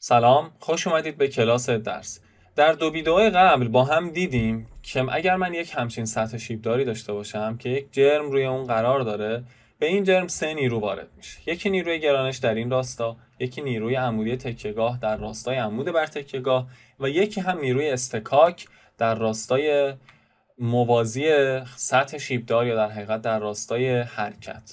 سلام خوش اومدید به کلاس درس در دو ویدیو قبل با هم دیدیم که اگر من یک همچین سطح شیبداری داشته باشم که یک جرم روی اون قرار داره به این جرم سه نیرو وارد میشه یکی نیروی گرانش در این راستا یکی نیروی عمودی تکیگاه در راستای عمود بر تکیگاه و یکی هم نیروی استکاک در راستای موازی سطح شیبدار یا در حقیقت در راستای حرکت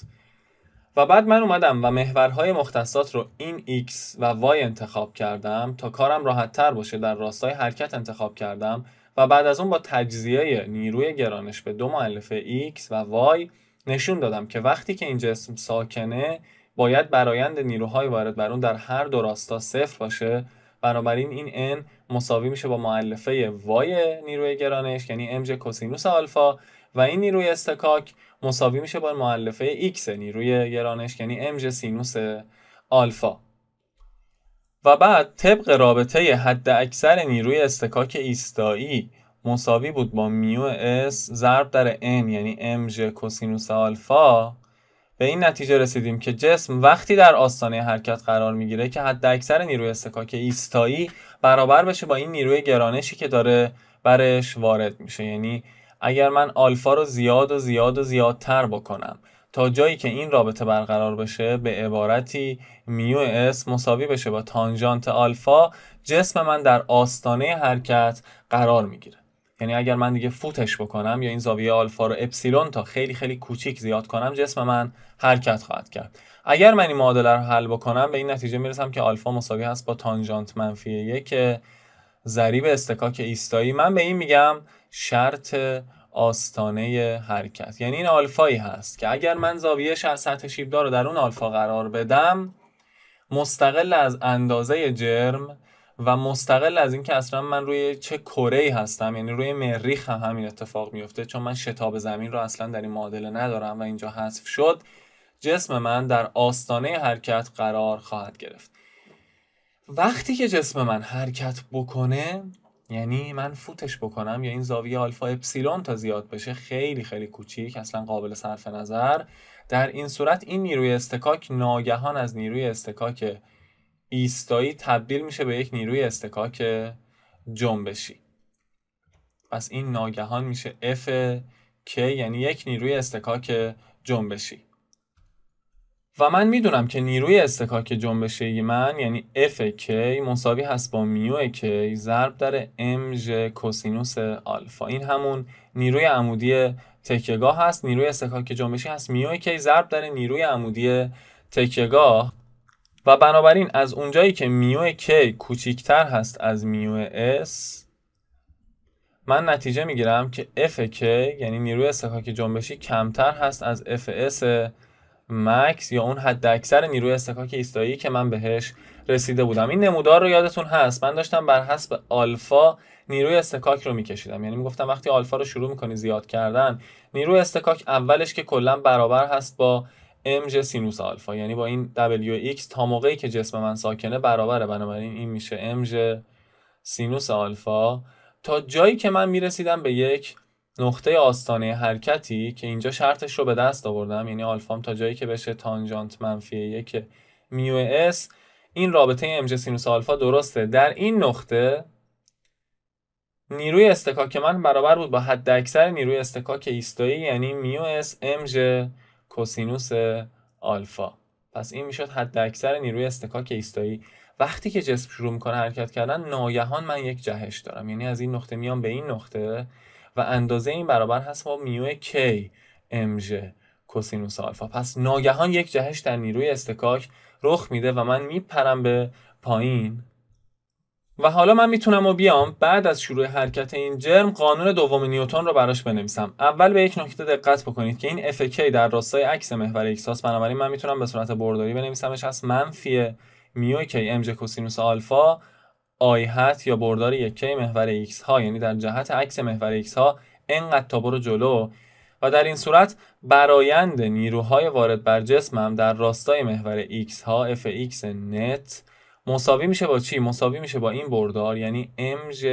و بعد من اومدم و محورهای مختصات رو این X و Y انتخاب کردم تا کارم راحت تر باشه در راستای حرکت انتخاب کردم و بعد از اون با تجزیه نیروی گرانش به دو معلفه X و Y نشون دادم که وقتی که این جسم ساکنه باید برایند نیروهای وارد بر اون در هر دو راستا صفر باشه بنابراین این n مساوی میشه با معلفه y نیروی گرانش یعنی mj کوسینوس آلفا و این نیروی استکاک مساوی میشه با معلفه x نیروی گرانش یعنی mg سینوس آلفا و بعد طبق رابطه حد اکثر نیروی استکاک ایستایی مساوی بود با میو اس ضرب در n یعنی mg کوسینوس آلفا به این نتیجه رسیدیم که جسم وقتی در آستانه حرکت قرار میگیره که حد اکثر نیروی استکاک ایستایی برابر بشه با این نیروی گرانشی که داره برش وارد میشه یعنی اگر من آلفا رو زیاد و زیاد و زیادتر بکنم تا جایی که این رابطه برقرار بشه به عبارتی میو اس مساوی بشه با تانژانت آلفا جسم من در آستانه حرکت قرار میگیره یعنی اگر من دیگه فوتش بکنم یا این زاویه آلفا رو اپسیلون تا خیلی خیلی کوچیک زیاد کنم جسم من حرکت خواهد کرد اگر من این معادله رو حل بکنم به این نتیجه میرسم که آلفا مساوی هست با تانژانت منفی یک ضریب استکاک ایستایی من به این میگم شرط آستانه حرکت یعنی این آلفایی هست که اگر من زاویه سطح شیبدار رو در اون آلفا قرار بدم مستقل از اندازه جرم و مستقل از اینکه اصلا من روی چه کره ای هستم یعنی روی مریخ هم همین اتفاق میفته چون من شتاب زمین رو اصلا در این معادله ندارم و اینجا حذف شد جسم من در آستانه حرکت قرار خواهد گرفت وقتی که جسم من حرکت بکنه یعنی من فوتش بکنم یا این زاویه آلفا اپسیلون تا زیاد بشه خیلی خیلی کوچیک اصلا قابل صرف نظر در این صورت این نیروی استکاک ناگهان از نیروی استکاک ایستایی تبدیل میشه به یک نیروی استکاک جنبشی پس این ناگهان میشه F K یعنی یک نیروی استکاک جنبشی و من میدونم که نیروی استکاک جنبشی من یعنی اف کی مساوی هست با میو کی ضرب در ام ژ کوسینوس آلفا این همون نیروی عمودی تکیگاه هست نیروی استکاک جنبشی هست میو کی ضرب در نیروی عمودی تکیگاه و بنابراین از اونجایی که میو کی کوچیکتر هست از میو اس من نتیجه میگیرم که اف یعنی نیروی استکاک جنبشی کمتر هست از اف مکس یا اون حد اکثر نیروی استکاک ایستایی که من بهش رسیده بودم این نمودار رو یادتون هست من داشتم بر حسب آلفا نیروی استکاک رو میکشیدم یعنی میگفتم وقتی آلفا رو شروع میکنی زیاد کردن نیروی استکاک اولش که کلا برابر هست با امج سینوس آلفا یعنی با این Wx ایکس تا موقعی که جسم من ساکنه برابره بنابراین این میشه امج سینوس آلفا تا جایی که من میرسیدم به یک نقطه آستانه حرکتی که اینجا شرطش رو به دست آوردم یعنی آلفام تا جایی که بشه تانجانت منفی یک میو اس این رابطه ام سینوس آلفا درسته در این نقطه نیروی استکاک من برابر بود با حد اکثر نیروی استکاک ایستایی یعنی میو اس ام کوسینوس آلفا پس این میشد حد اکثر نیروی استکاک ایستایی وقتی که جسم شروع میکنه حرکت کردن ناگهان من یک جهش دارم یعنی از این نقطه میام به این نقطه و اندازه این برابر هست با میو کی امژ کوسینوس آلفا پس ناگهان یک جهش در نیروی استکاک رخ میده و من میپرم به پایین و حالا من میتونم و بیام بعد از شروع حرکت این جرم قانون دوم نیوتن رو براش بنویسم اول به یک نکته دقت بکنید که این FK در راستای عکس محور اکساس بنابراین من میتونم به صورت برداری بنویسمش هست منفی میو کی امج کوسینوس آلفا آیحت یا بردار یکی محور x ها یعنی در جهت عکس محور x ها انقدر تا برو جلو و در این صورت برایند نیروهای وارد بر جسمم در راستای محور x ها fx نت مساوی میشه با چی؟ مساوی میشه با این بردار یعنی ج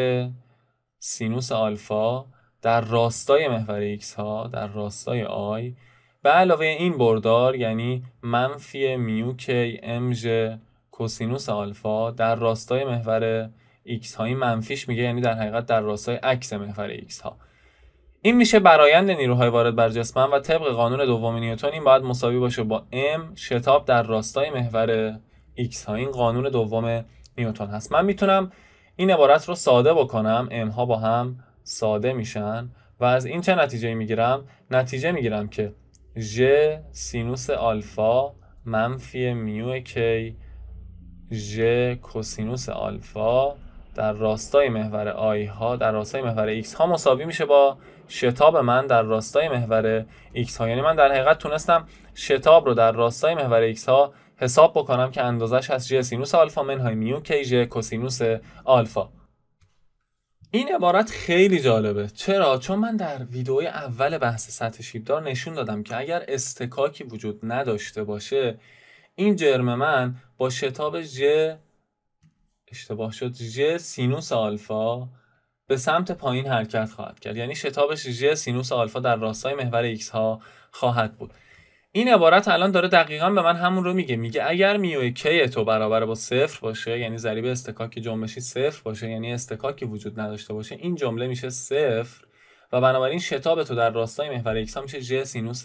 سینوس آلفا در راستای محور x ها در راستای آی به علاوه این بردار یعنی منفی میو کی ج کوسینوس آلفا در راستای محور x های منفیش میگه یعنی در حقیقت در راستای عکس محور x ها این میشه برایند نیروهای وارد بر جسمم و طبق قانون دوم نیوتن این باید مساوی باشه با m شتاب در راستای محور x ها این قانون دوم نیوتن هست من میتونم این عبارت رو ساده بکنم m ها با هم ساده میشن و از این چه نتیجه میگیرم نتیجه میگیرم که ژ سینوس آلفا منفی میو کی ژ کوسینوس آلفا در راستای محور آی ها در راستای محور ایکس ها مساوی میشه با شتاب من در راستای محور ایکس ها یعنی من در حقیقت تونستم شتاب رو در راستای محور ایکس ها حساب بکنم که اندازش از ژ سینوس آلفا منهای میو کی ژ کوسینوس آلفا این عبارت خیلی جالبه چرا چون من در ویدیو اول بحث سطح شیبدار نشون دادم که اگر استکاکی وجود نداشته باشه این جرم من با شتاب ج اشتباه شد ژ سینوس آلفا به سمت پایین حرکت خواهد کرد یعنی شتابش ج سینوس آلفا در راستای محور ایکس ها خواهد بود این عبارت الان داره دقیقا به من همون رو میگه میگه اگر میو کی تو برابر با صفر باشه یعنی ضریب استکاک جنبشی صفر باشه یعنی استکاکی وجود نداشته باشه این جمله میشه صفر و بنابراین شتاب تو در راستای محور ایکس ها میشه ج سینوس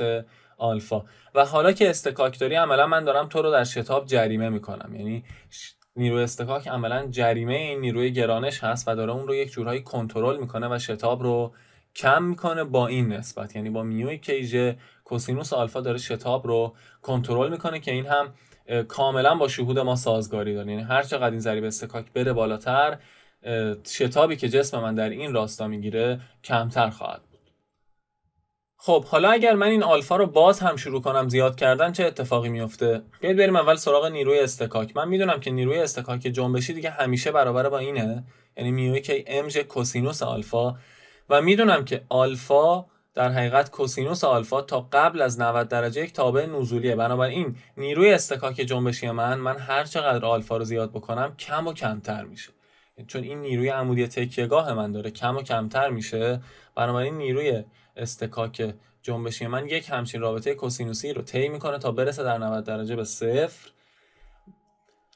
آلفا و حالا که استکاک داری عملا من دارم تو رو در شتاب جریمه میکنم یعنی نیروی استکاک عملا جریمه این نیروی گرانش هست و داره اون رو یک جورهایی کنترل میکنه و شتاب رو کم میکنه با این نسبت یعنی با میوی کیج کوسینوس آلفا داره شتاب رو کنترل میکنه که این هم کاملا با شهود ما سازگاری داره یعنی هر چقدر این ضریب استکاک بره بالاتر شتابی که جسم من در این راستا میگیره کمتر خواهد خب حالا اگر من این آلفا رو باز هم شروع کنم زیاد کردن چه اتفاقی میفته بیاید بریم اول سراغ نیروی استکاک من میدونم که نیروی استکاک جنبشی دیگه همیشه برابر با اینه یعنی میوی که امج کوسینوس آلفا و میدونم که آلفا در حقیقت کوسینوس آلفا تا قبل از 90 درجه یک تابع نزولیه بنابراین نیروی استکاک جنبشی من من هر چقدر آلفا رو زیاد بکنم کم و کمتر میشه چون این نیروی عمودی تکیهگاه من داره کم و کمتر میشه بنابراین نیروی استکاک جنبشی من یک همچین رابطه کوسینوسی رو طی میکنه تا برسه در 90 درجه به صفر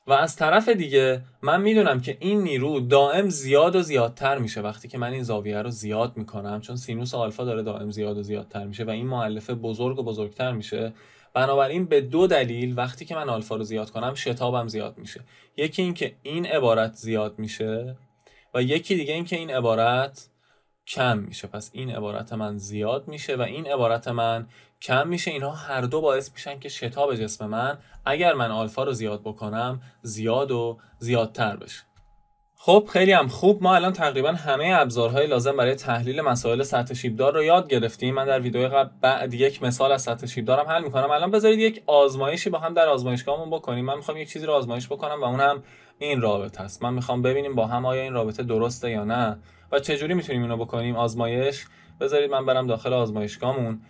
و از طرف دیگه من میدونم که این نیرو دائم زیاد و زیادتر میشه وقتی که من این زاویه رو زیاد میکنم چون سینوس آلفا داره دائم زیاد و زیادتر میشه و این معلفه بزرگ و بزرگتر میشه بنابراین به دو دلیل وقتی که من آلفا رو زیاد کنم شتابم زیاد میشه یکی اینکه این عبارت زیاد میشه و یکی دیگه اینکه این عبارت کم میشه پس این عبارت من زیاد میشه و این عبارت من کم میشه اینها هر دو باعث میشن که شتاب جسم من اگر من آلفا رو زیاد بکنم زیاد و زیادتر بشه خب خیلی هم خوب ما الان تقریبا همه ابزارهای لازم برای تحلیل مسائل سطح شیبدار رو یاد گرفتیم من در ویدیو قبل بعد یک مثال از سطح شیبدارم حل میکنم الان بذارید یک آزمایشی با هم در آزمایشگاهمون بکنیم من میخوام یک چیزی رو آزمایش بکنم و اون هم این رابطه است من میخوام ببینیم با هم آیا این رابطه درسته یا نه و چجوری میتونیم اینو بکنیم آزمایش بذارید من برم داخل آزمایشگاهمون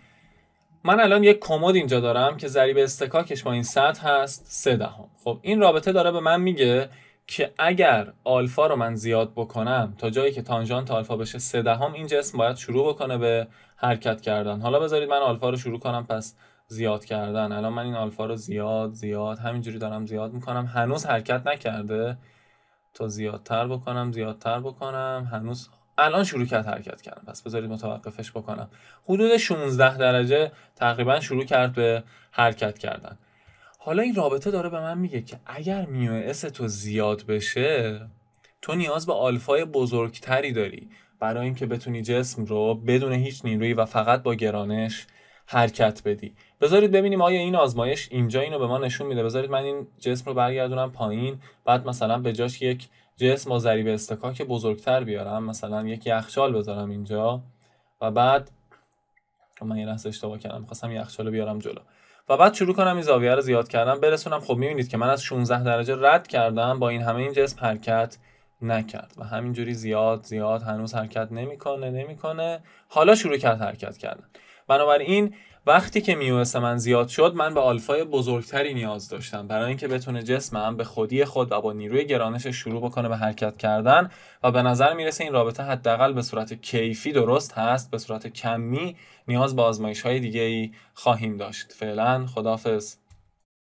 من الان یک کمد اینجا دارم که ضریب استکاکش با این سطح هست سه دهم خب این رابطه داره به من میگه که اگر آلفا رو من زیاد بکنم تا جایی که تانژانت آلفا بشه سه دهم این جسم باید شروع بکنه به حرکت کردن حالا بذارید من آلفا رو شروع کنم پس زیاد کردن الان من این آلفا رو زیاد زیاد همینجوری دارم زیاد میکنم هنوز حرکت نکرده تا زیادتر بکنم زیادتر بکنم هنوز الان شروع کرد حرکت کردم پس بذارید متوقفش بکنم حدود 16 درجه تقریبا شروع کرد به حرکت کردن حالا این رابطه داره به من میگه که اگر میوه اس تو زیاد بشه تو نیاز به آلفای بزرگتری داری برای اینکه بتونی جسم رو بدون هیچ نیروی و فقط با گرانش حرکت بدی بذارید ببینیم آیا این آزمایش اینجا اینو به ما نشون میده بذارید من این جسم رو برگردونم پایین بعد مثلا به جاش یک جسم با ضریب استکاک بزرگتر بیارم مثلا یک یخچال بذارم اینجا و بعد خب من یه لحظه اشتباه کردم خواستم یخچال بیارم جلو و بعد شروع کنم این زاویه رو زیاد کردم برسونم خب میبینید که من از 16 درجه رد کردم با این همه این جسم حرکت نکرد و همینجوری زیاد زیاد هنوز حرکت نمیکنه نمیکنه حالا شروع کرد حرکت کردن بنابراین وقتی که میوس من زیاد شد من به آلفای بزرگتری نیاز داشتم برای اینکه بتونه جسمم به خودی خود و با نیروی گرانش شروع بکنه به حرکت کردن و به نظر میرسه این رابطه حداقل به صورت کیفی درست هست به صورت کمی نیاز به آزمایش های دیگه ای خواهیم داشت فعلا خدافظ